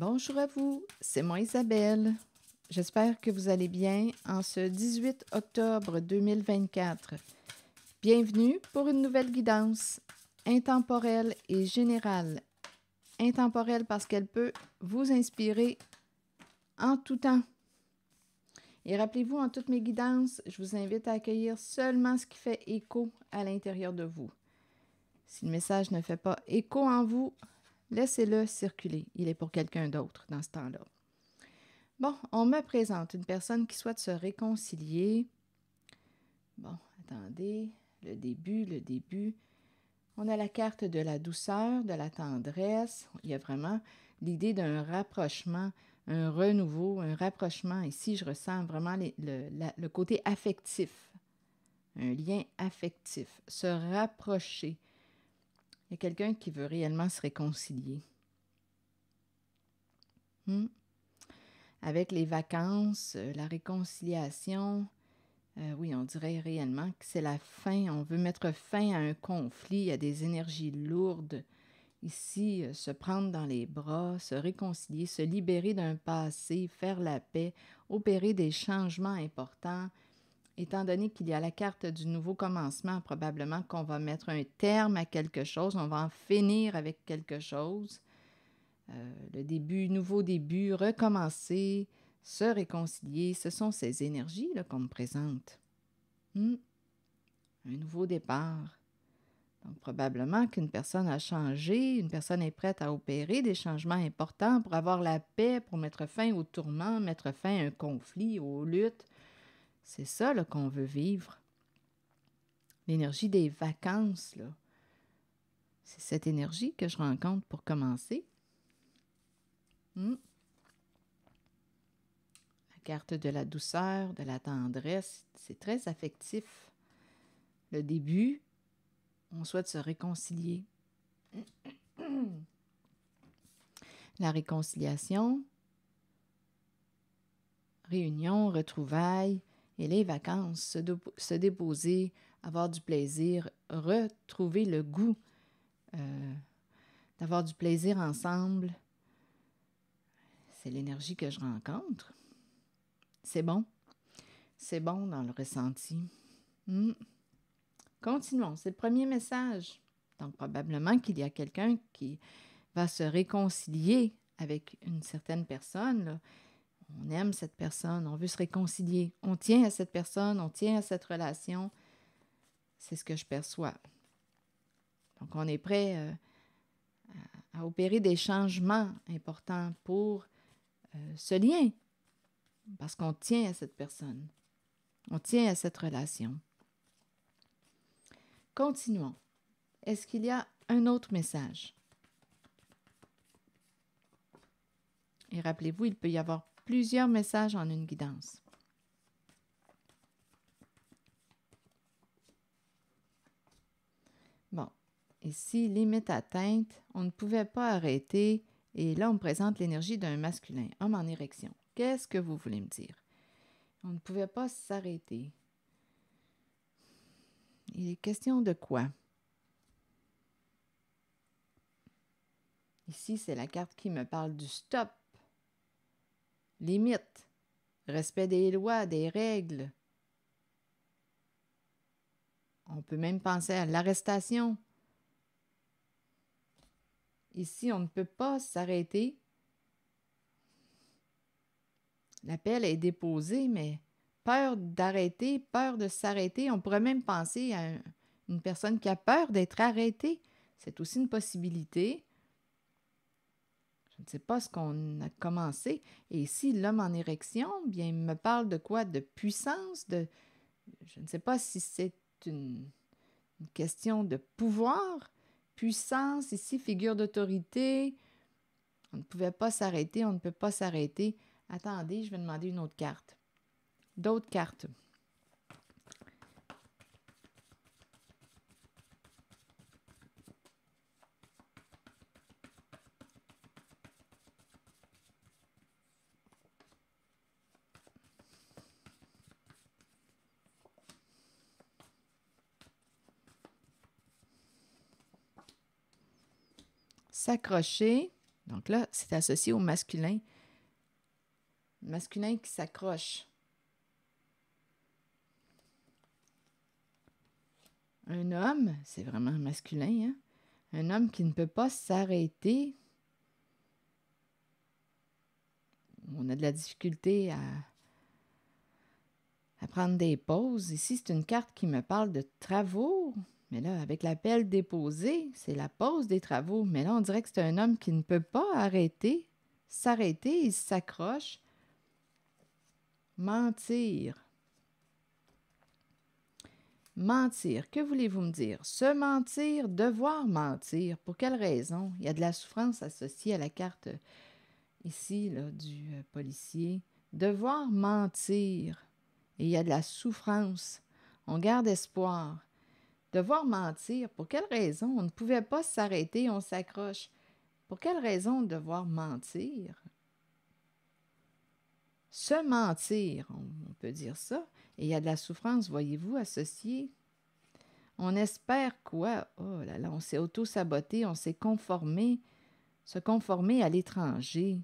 Bonjour à vous, c'est moi Isabelle. J'espère que vous allez bien en ce 18 octobre 2024. Bienvenue pour une nouvelle guidance intemporelle et générale. Intemporelle parce qu'elle peut vous inspirer en tout temps. Et rappelez-vous, en toutes mes guidances, je vous invite à accueillir seulement ce qui fait écho à l'intérieur de vous. Si le message ne fait pas écho en vous, Laissez-le circuler. Il est pour quelqu'un d'autre dans ce temps-là. Bon, on me présente une personne qui souhaite se réconcilier. Bon, attendez, le début, le début. On a la carte de la douceur, de la tendresse. Il y a vraiment l'idée d'un rapprochement, un renouveau, un rapprochement. Ici, je ressens vraiment le côté affectif, un lien affectif, se rapprocher, il y a quelqu'un qui veut réellement se réconcilier. Hmm? Avec les vacances, euh, la réconciliation, euh, oui, on dirait réellement que c'est la fin. On veut mettre fin à un conflit, à des énergies lourdes. Ici, euh, se prendre dans les bras, se réconcilier, se libérer d'un passé, faire la paix, opérer des changements importants, étant donné qu'il y a la carte du nouveau commencement, probablement qu'on va mettre un terme à quelque chose, on va en finir avec quelque chose. Euh, le début, nouveau début, recommencer, se réconcilier, ce sont ces énergies qu'on me présente. Hmm. Un nouveau départ. Donc probablement qu'une personne a changé, une personne est prête à opérer des changements importants pour avoir la paix, pour mettre fin aux tourments, mettre fin à un conflit, aux luttes, c'est ça qu'on veut vivre. L'énergie des vacances, là. C'est cette énergie que je rencontre pour commencer. Hmm. La carte de la douceur, de la tendresse, c'est très affectif. Le début, on souhaite se réconcilier. La réconciliation, réunion, retrouvailles, et les vacances, se, déposer, avoir du plaisir, retrouver le goût euh, d'avoir du plaisir ensemble. C'est l'énergie que je rencontre. C'est bon. C'est bon dans le ressenti. Hmm. Continuons. C'est le premier message. Donc probablement qu'il y a quelqu'un qui va se réconcilier avec une certaine personne. Là on aime cette personne, on veut se réconcilier, on tient à cette personne, on tient à cette relation. C'est ce que je perçois. Donc, on est prêt euh, à, opérer des changements importants pour euh, ce lien, parce qu'on tient à cette personne, on tient à cette relation. Continuons. Est-ce qu'il y a un autre message? Et rappelez-vous, il peut y avoir plusieurs messages en une guidance. Bon, ici, limite atteinte, on ne pouvait pas arrêter et là, on présente l'énergie d'un masculin, homme en érection. Qu'est-ce que vous voulez me dire? On ne pouvait pas s'arrêter. Il est question de quoi? Ici, c'est la carte qui me parle du stop limites, respect des lois, des règles. On peut même penser à l'arrestation. Ici, on ne peut pas s'arrêter. L'appel est déposé, mais peur d'arrêter, peur de s'arrêter. On pourrait même penser à une personne qui a peur d'être arrêtée. C'est aussi une possibilité. Je ne sais pas ce qu'on a commencé. Et ici l'homme en érection, bien, il me parle de quoi? De puissance, de... Je ne sais pas si c'est une question de pouvoir, puissance, ici, figure d'autorité. On ne pouvait pas s'arrêter, on ne peut pas s'arrêter. Attendez, je vais demander une autre carte. D'autres cartes. s'accrocher. Donc là, c'est associé au masculin. Masculin qui s'accroche. Un homme, c'est vraiment masculin, hein. un homme qui ne peut pas s'arrêter. On a de la difficulté à, à prendre des pauses. Ici, c'est une carte qui me parle de travaux, mais là, avec l'appel déposé, c'est la pause des travaux. Mais là, on dirait que c'est un homme qui ne peut pas arrêter, s'arrêter, il s'accroche. Mentir. Mentir, que voulez-vous me dire? Se mentir, devoir mentir. Pour quelle raison? Il y a de la souffrance associée à la carte ici là, du euh, policier. Devoir mentir. Et il y a de la souffrance. On garde espoir. Devoir mentir, pour quelle raison on ne pouvait pas s'arrêter, on s'accroche. Pour quelle raison devoir mentir? Se mentir, on peut dire ça, et il y a de la souffrance, voyez-vous, associée. On espère quoi? Oh là là, on s'est auto-saboté, on s'est conformé, se conformer à l'étranger.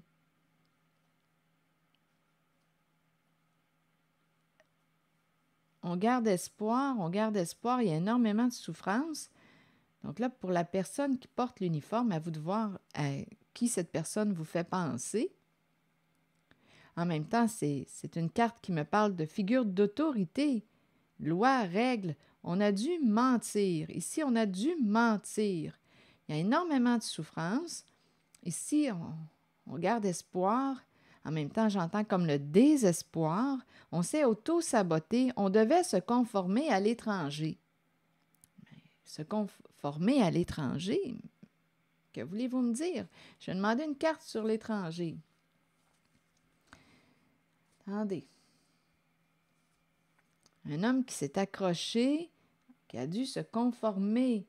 on garde espoir, on garde espoir, il y a énormément de souffrance. Donc là, pour la personne qui porte l'uniforme, à vous de voir à euh, qui cette personne vous fait penser. En même temps, c'est une carte qui me parle de figure d'autorité, loi, règle. On a dû mentir. Ici, on a dû mentir. Il y a énormément de souffrance. Ici, on, on garde espoir. En même temps, j'entends comme le désespoir. On s'est auto-saboté. On devait se conformer à l'étranger. Se conformer à l'étranger? Que voulez-vous me dire? Je vais demander une carte sur l'étranger. Attendez. Un homme qui s'est accroché, qui a dû se conformer,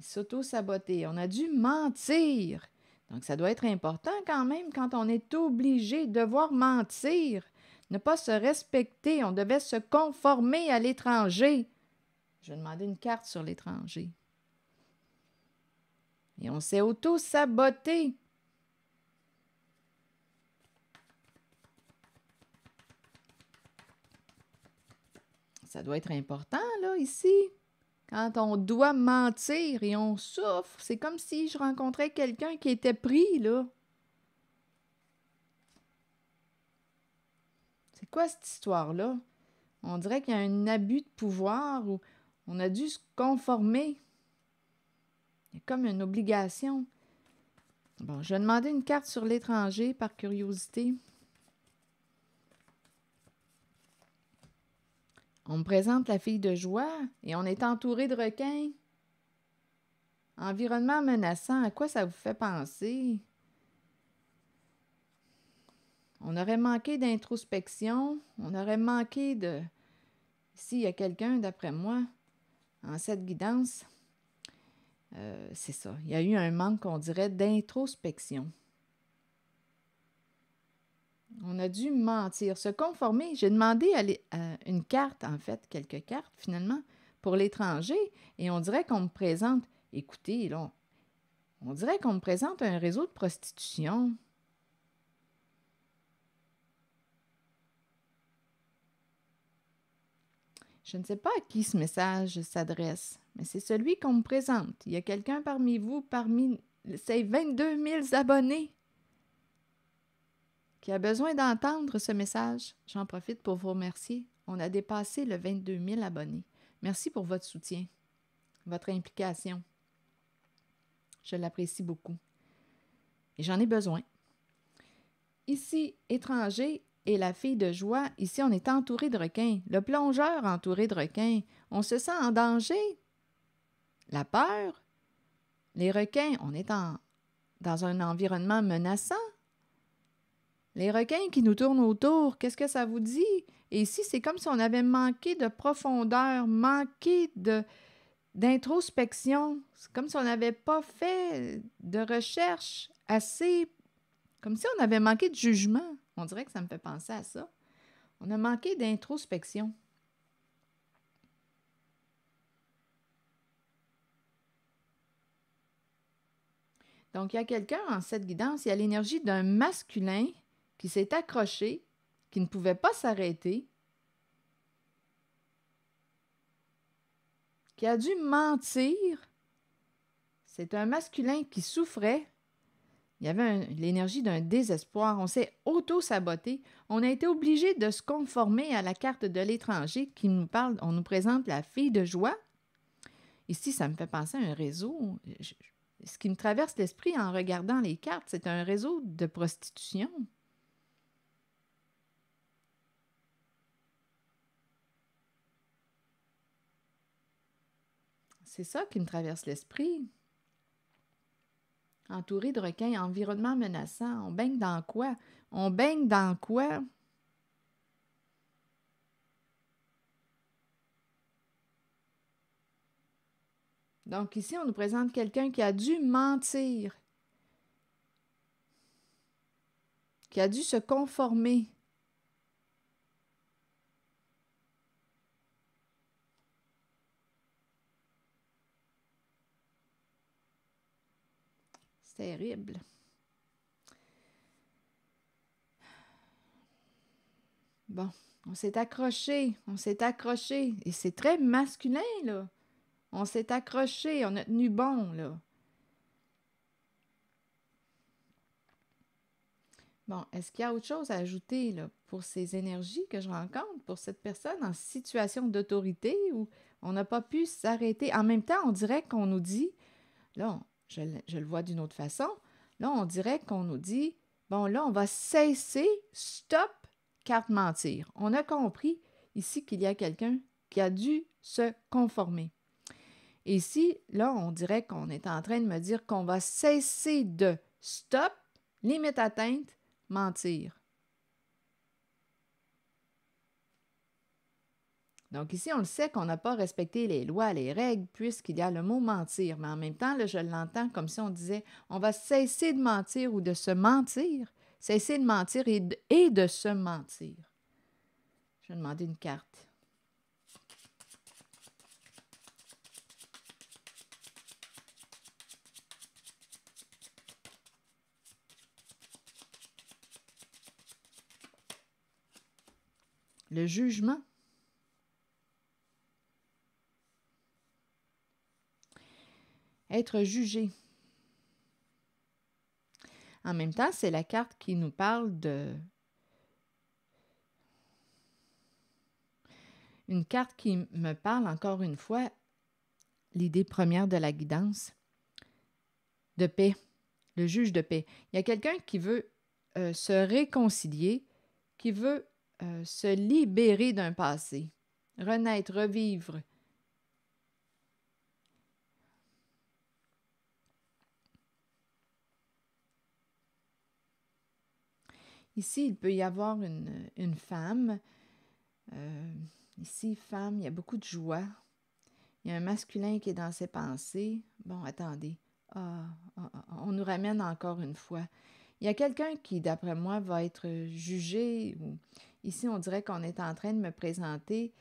s'auto-saboter. On a dû mentir donc, ça doit être important quand même quand on est obligé de devoir mentir, ne pas se respecter, on devait se conformer à l'étranger. Je vais demander une carte sur l'étranger. Et on s'est auto-saboté. Ça doit être important, là, ici. Quand hein, on doit mentir et on souffre, c'est comme si je rencontrais quelqu'un qui était pris, là. C'est quoi cette histoire-là? On dirait qu'il y a un abus de pouvoir ou on a dû se conformer. Il y a comme une obligation. Bon, je vais demander une carte sur l'étranger par curiosité. On me présente la fille de joie et on est entouré de requins. Environnement menaçant, à quoi ça vous fait penser? On aurait manqué d'introspection, on aurait manqué de... S'il y a quelqu'un, d'après moi, en cette guidance, euh, c'est ça. Il y a eu un manque, on dirait, d'introspection. On a dû mentir, se conformer. J'ai demandé à une carte, en fait, quelques cartes finalement, pour l'étranger, et on dirait qu'on me présente, écoutez, là, on dirait qu'on me présente un réseau de prostitution. Je ne sais pas à qui ce message s'adresse, mais c'est celui qu'on me présente. Il y a quelqu'un parmi vous, parmi ces 22 000 abonnés qui a besoin d'entendre ce message, j'en profite pour vous remercier. On a dépassé le 22 000 abonnés. Merci pour votre soutien, votre implication. Je l'apprécie beaucoup. Et j'en ai besoin. Ici, étranger et la fille de joie, ici on est entouré de requins. Le plongeur entouré de requins. On se sent en danger. La peur. Les requins, on est dans un environnement menaçant. Les requins qui nous tournent autour, qu'est-ce que ça vous dit? Et ici, c'est comme si on avait manqué de profondeur, manqué de, d'introspection. C'est comme si on n'avait pas fait de recherche assez, comme si on avait manqué de jugement. On dirait que ça me fait penser à ça. On a manqué d'introspection. Donc, il y a quelqu'un en cette guidance, il y a l'énergie d'un masculin qui s'est accroché, qui ne pouvait pas s'arrêter, qui a dû mentir. C'est un masculin qui souffrait. Il y avait l'énergie d'un désespoir. On s'est auto-saboté. On a été obligé de se conformer à la carte de l'étranger qui nous parle. On nous présente la fille de joie. Ici, ça me fait penser à un réseau. ce qui me traverse l'esprit en regardant les cartes, c'est un réseau de prostitution. C'est ça qui me traverse l'esprit. Entouré de requins, environnement menaçant, on baigne dans quoi? On baigne dans quoi? Donc ici, on nous présente quelqu'un qui a dû mentir, qui a dû se conformer Bon, on s'est accroché, on s'est accroché. Et c'est très masculin, là. On s'est accroché, on a tenu bon, là. Bon, est-ce qu'il y a autre chose à ajouter là, pour ces énergies que je rencontre, pour cette personne en situation d'autorité où on n'a pas pu s'arrêter? En même temps, on dirait qu'on nous dit, là, je, le vois d'une autre façon. Là, on dirait qu'on nous dit, bon, là, on va cesser, stop, carte mentir. On a compris ici qu'il y a quelqu'un qui a dû se conformer. Et ici, là, on dirait qu'on est en train de me dire qu'on va cesser de stop, limite atteinte, mentir. Donc ici, on le sait qu'on n'a pas respecté les lois, les règles, puisqu'il y a le mot mentir, mais en même temps, je l'entends comme si on disait on va cesser de mentir ou de se mentir, cesser de mentir et de, et de se mentir. Je vais demander une carte. Le jugement. être jugé. En même temps, c'est la carte qui nous parle de... Une carte qui me parle encore une fois, l'idée première de la guidance, de paix, le juge de paix. Il y a quelqu'un qui veut euh, se réconcilier, qui veut euh, se libérer d'un passé, renaître, revivre, Ici, il peut y avoir une, femme. Euh, ici, femme, il y a beaucoup de joie. Il y a un masculin qui est dans ses pensées. Bon, attendez. Ah, ah, ah, on nous ramène encore une fois. Il y a quelqu'un qui, d'après moi, va être jugé. Ici, on dirait qu'on est en train de me présenter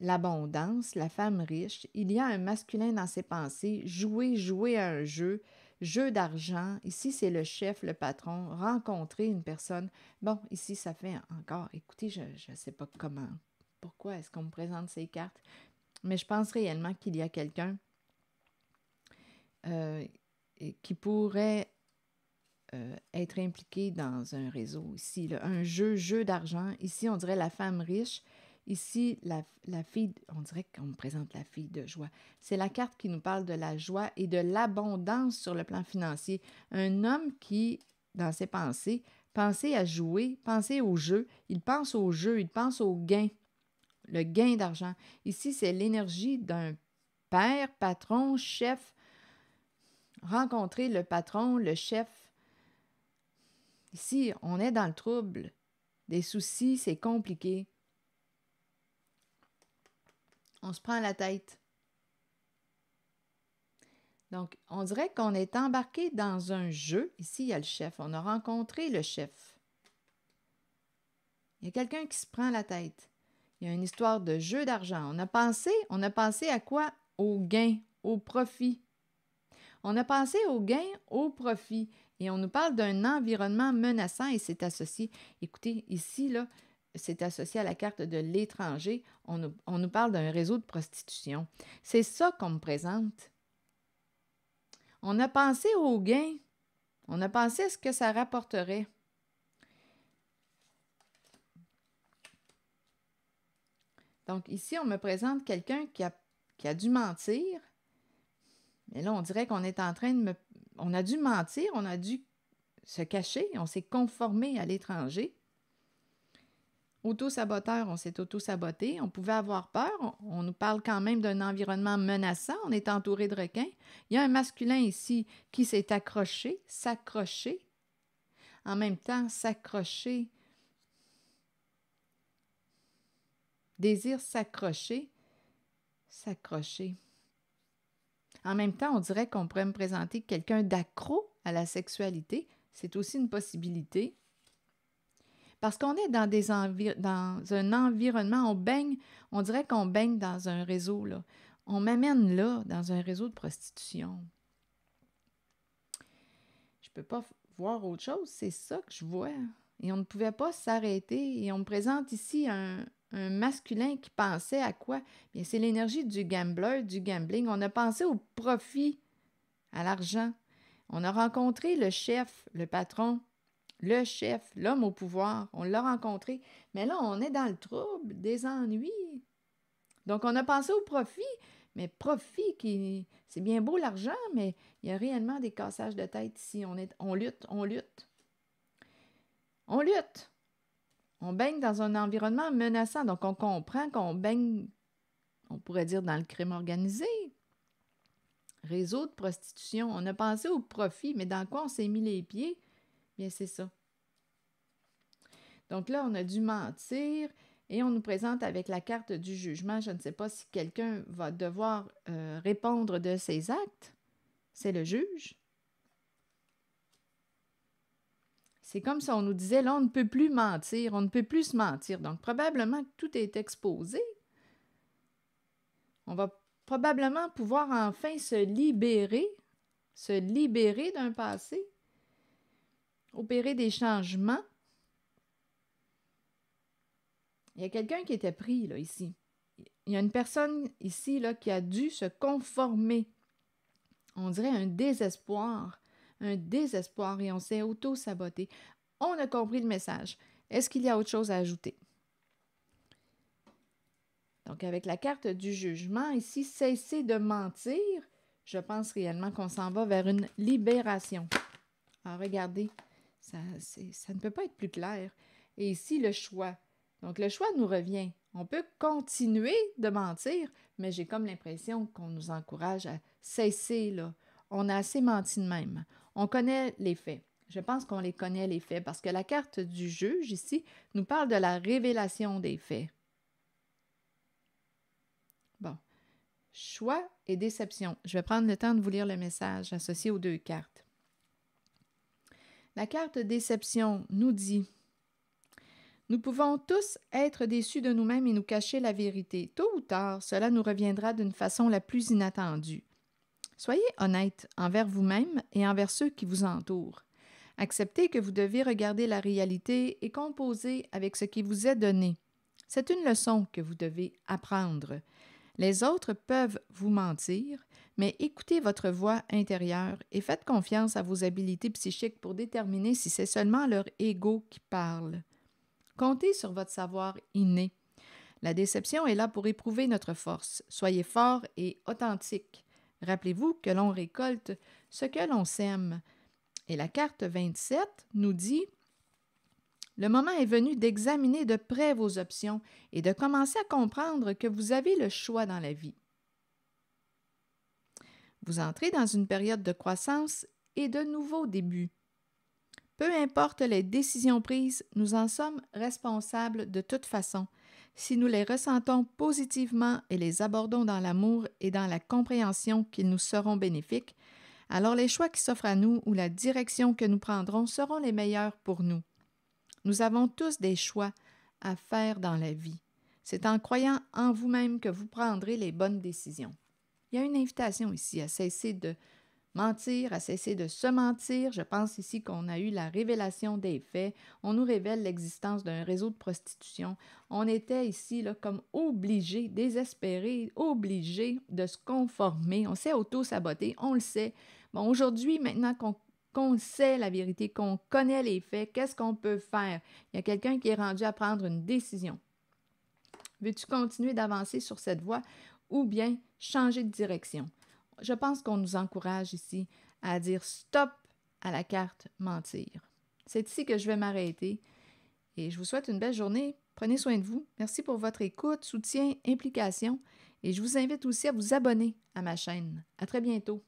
l'abondance, la femme riche. Il y a un masculin dans ses pensées. Jouer, jouer à un jeu jeu d'argent, ici c'est le chef, le patron, rencontrer une personne. Bon, ici ça fait encore, écoutez, je ne sais pas comment, pourquoi est-ce qu'on me présente ces cartes, mais je pense réellement qu'il y a quelqu'un euh, qui pourrait euh, être impliqué dans un réseau ici, un jeu, jeu d'argent. Ici, on dirait la femme riche Ici, la, fille, on dirait qu'on me présente la fille de joie. C'est la carte qui nous parle de la joie et de l'abondance sur le plan financier. Un homme qui, dans ses pensées, pensait à jouer, pensait au jeu, il pense au jeu, il pense au gain, le gain d'argent. Ici, c'est l'énergie d'un père, patron, chef. Rencontrer le patron, le chef. Ici, on est dans le trouble. Des soucis, c'est compliqué on se prend la tête. Donc, on dirait qu'on est embarqué dans un jeu. Ici, il y a le chef. On a rencontré le chef. Il y a quelqu'un qui se prend la tête. Il y a une histoire de jeu d'argent. On a pensé, on a pensé à quoi? Au gain, au profit. On a pensé au gain, au profit. Et on nous parle d'un environnement menaçant et c'est associé. Écoutez, ici, là, c'est associé à la carte de l'étranger. On, nous, parle d'un réseau de prostitution. C'est ça qu'on me présente. On a pensé au gains. On a pensé à ce que ça rapporterait. Donc ici, on me présente quelqu'un qui a, qui a dû mentir. Mais là, on dirait qu'on est en train de me... On a dû mentir, on a dû se cacher, on s'est conformé à l'étranger auto-saboteur, on s'est auto-saboté, on pouvait avoir peur, on, nous parle quand même d'un environnement menaçant, on est entouré de requins. Il y a un masculin ici qui s'est accroché, s'accroché. En même temps, s'accrocher, désire s'accrocher, s'accrocher. En même temps, on dirait qu'on pourrait me présenter quelqu'un d'accro à la sexualité. C'est aussi une possibilité. Parce qu'on est dans, un environnement, on baigne, on dirait qu'on baigne dans un réseau. Là. On m'amène là, dans un réseau de prostitution. Je ne peux pas voir autre chose, c'est ça que je vois. Et on ne pouvait pas s'arrêter. Et on me présente ici un, masculin qui pensait à quoi? Bien, c'est l'énergie du gambler, du gambling. On a pensé au profit, à l'argent. On a rencontré le chef, le patron, le chef, l'homme au pouvoir, on l'a rencontré, mais là, on est dans le trouble, des ennuis. Donc, on a pensé au profit, mais profit qui. C'est bien beau l'argent, mais il y a réellement des cassages de tête ici. On, est, on lutte, on lutte. On lutte. On baigne dans un environnement menaçant. Donc, on comprend qu'on baigne, on pourrait dire, dans le crime organisé. Réseau de prostitution. On a pensé au profit, mais dans quoi on s'est mis les pieds? Bien, c'est ça. Donc là, on a dû mentir et on nous présente avec la carte du jugement. Je ne sais pas si quelqu'un va devoir euh, répondre de ses actes. C'est le juge. C'est comme si on nous disait, là, on ne peut plus mentir, on ne peut plus se mentir. Donc, probablement que tout est exposé. On va probablement pouvoir enfin se libérer, se libérer d'un passé opérer des changements. Il y a quelqu'un qui était pris là, ici. Il y a une personne ici là, qui a dû se conformer. On dirait un désespoir, un désespoir, et on s'est auto-saboté. On a compris le message. Est-ce qu'il y a autre chose à ajouter? Donc, avec la carte du jugement, ici, cesser de mentir, je pense réellement qu'on s'en va vers une libération. Alors, ah, regardez, ça, ne peut pas être plus clair. Et ici, le choix. Donc, le choix nous revient. On peut continuer de mentir, mais j'ai comme l'impression qu'on nous encourage à cesser, là. On a assez menti de même. On connaît les faits. Je pense qu'on les connaît, les faits, parce que la carte du juge, ici, nous parle de la révélation des faits. Bon. Choix et déception. Je vais prendre le temps de vous lire le message associé aux deux cartes. La carte déception nous dit Nous pouvons tous être déçus de nous-mêmes et nous cacher la vérité. Tôt ou tard, cela nous reviendra d'une façon la plus inattendue. Soyez honnête envers vous-même et envers ceux qui vous entourent. Acceptez que vous devez regarder la réalité et composer avec ce qui vous est donné. C'est une leçon que vous devez apprendre. Les autres peuvent vous mentir, mais écoutez votre voix intérieure et faites confiance à vos habiletés psychiques pour déterminer si c'est seulement leur ego qui parle. Comptez sur votre savoir inné. La déception est là pour éprouver notre force. Soyez fort et authentique. Rappelez-vous que l'on récolte ce que l'on sème. Et la carte 27 nous dit Le moment est venu d'examiner de près vos options et de commencer à comprendre que vous avez le choix dans la vie. Vous entrez dans une période de croissance et de nouveaux débuts. Peu importe les décisions prises, nous en sommes responsables de toute façon, si nous les ressentons positivement et les abordons dans l'amour et dans la compréhension qu'ils nous seront bénéfiques, alors les choix qui s'offrent à nous ou la direction que nous prendrons seront les meilleurs pour nous. Nous avons tous des choix à faire dans la vie. C'est en croyant en vous-même que vous prendrez les bonnes décisions. Il y a une invitation ici à cesser de mentir, à cesser de se mentir. Je pense ici qu'on a eu la révélation des faits. On nous révèle l'existence d'un réseau de prostitution. On était ici là, comme obligé, désespéré, obligé de se conformer. On s'est auto-saboté, on le sait. Bon, aujourd'hui, maintenant qu'on qu'on sait la vérité, qu'on connaît les faits, qu'est-ce qu'on peut faire? Il y a quelqu'un qui est rendu à prendre une décision. Veux-tu continuer d'avancer sur cette voie ou bien changer de direction. Je pense qu'on nous encourage ici à dire stop à la carte mentir. C'est ici que je vais m'arrêter et je vous souhaite une belle journée. Prenez soin de vous. Merci pour votre écoute, soutien, implication et je vous invite aussi à vous abonner à ma chaîne. À très bientôt.